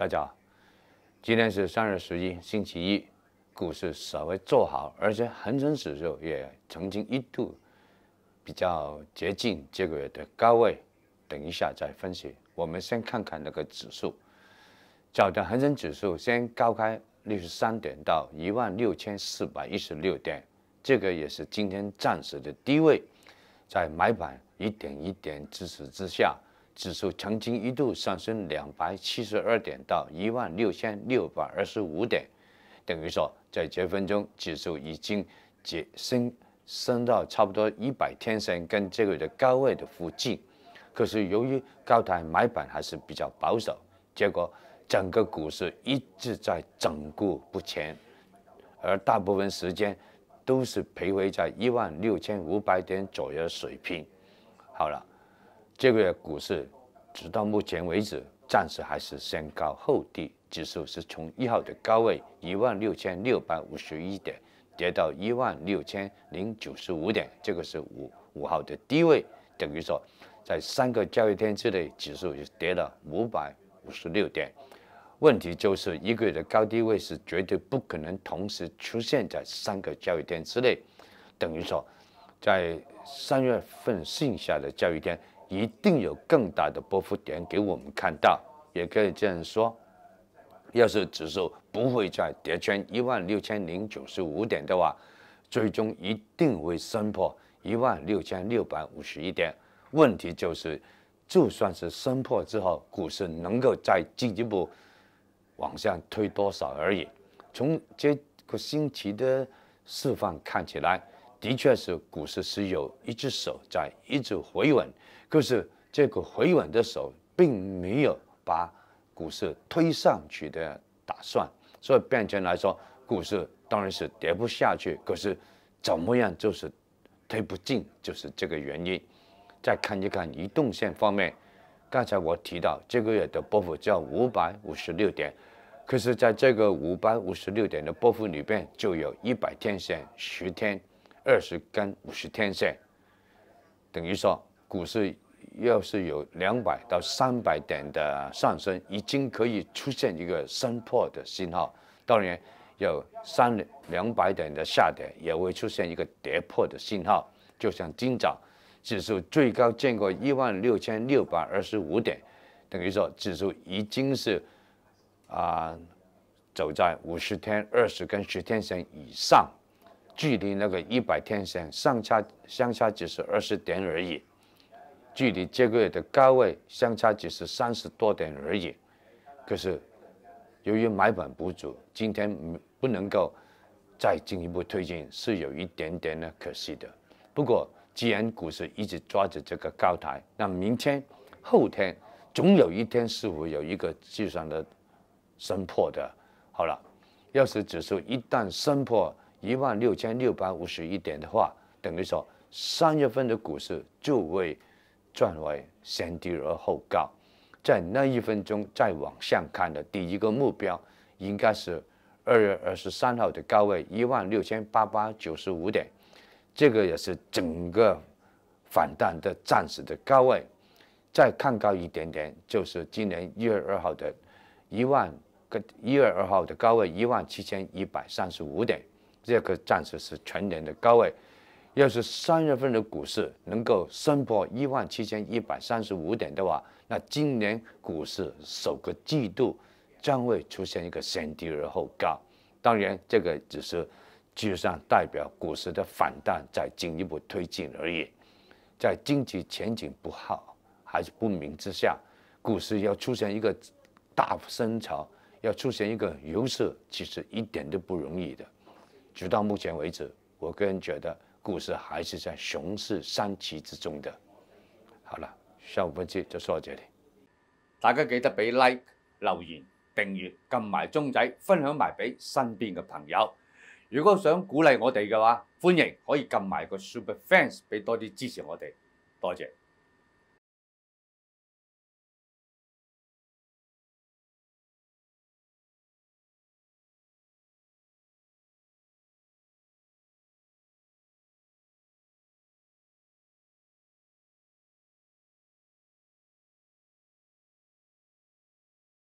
大家好，今天是三月十一，星期一，股市稍微做好，而且恒生指数也曾经一度比较接近这个月的高位。等一下再分析，我们先看看那个指数。早的恒生指数先高开六十三点到一万六千四百一十六点，这个也是今天暂时的低位，在买盘一点一点支持之下。指数曾经一度上升两百七十二点到一万六千六百二十五点，等于说在这分钟，指数已经节升升到差不多一百天线跟这个的高位的附近。可是由于高台买板还是比较保守，结果整个股市一直在整固不前，而大部分时间都是徘徊在一万六千五百点左右水平。好了。这个月股市直到目前为止，暂时还是先高后低，指数是从一号的高位一万六千六百五十一点跌到一万六千零九十五点，这个是五五号的低位。等于说，在三个交易天之内，指数也跌了五百五十六点。问题就是一个月的高低位是绝对不可能同时出现在三个交易天之内，等于说，在三月份剩下的交易天。一定有更大的波幅点给我们看到，也可以这样说：，要是指数不会再跌穿一万六千零九十五点的话，最终一定会升破一万六千六百五十一点。问题就是，就算是升破之后，股市能够再进一步往下推多少而已。从这个星期的释放看起来。的确是股市是有一只手在一直回稳，可是这个回稳的手并没有把股市推上去的打算，所以变成来说，股市当然是跌不下去，可是怎么样就是推不进，就是这个原因。再看一看移动线方面，刚才我提到这个月的波幅叫五百五十六点，可是在这个五百五十六点的波幅里边，就有一百天线十天。二十根五十天线，等于说股市要是有两百到三百点的上升，已经可以出现一个升破的信号。当然，有三两百点的下跌也会出现一个跌破的信号。就像今早指数最高见过一万六千六百二十五点，等于说指数已经是啊走在五十天二十根十天线以上。距离那个一百天线相差相差只是二十点而已，距离这个月的高位相差只是三十多点而已。可是由于买盘不足，今天不能够再进一步推进，是有一点点的可惜的。不过既然股市一直抓着这个高台，那明天、后天总有一天是否有一个计算的升破的？好了，要是指数一旦升破，一万六千六百五十一点的话，等于说三月份的股市就会转为先低而后高。在那一分钟再往上看的第一个目标，应该是二月二十三号的高位一万六千八百九十五点，这个也是整个反弹的暂时的高位。再看高一点点，就是今年一月二号的一万个一月二号的高位一万七千一百三十五点。这个暂时是全年的高位。要是三月份的股市能够升破一万七千一百三十五点的话，那今年股市首个季度将会出现一个先低而后高。当然，这个只是纸上代表股市的反弹在进一步推进而已。在经济前景不好还是不明之下，股市要出现一个大幅升潮，要出现一个牛市，其实一点都不容易的。直到目前为止，我个人觉得故事还是在熊市三期之中的。好了，下午分析就到这里，大家记得俾 like、留言、订阅、揿埋钟仔、分享埋俾身边嘅朋友。如果想鼓励我哋嘅话，欢迎可以揿埋个 super fans 俾多啲支持我哋，多谢。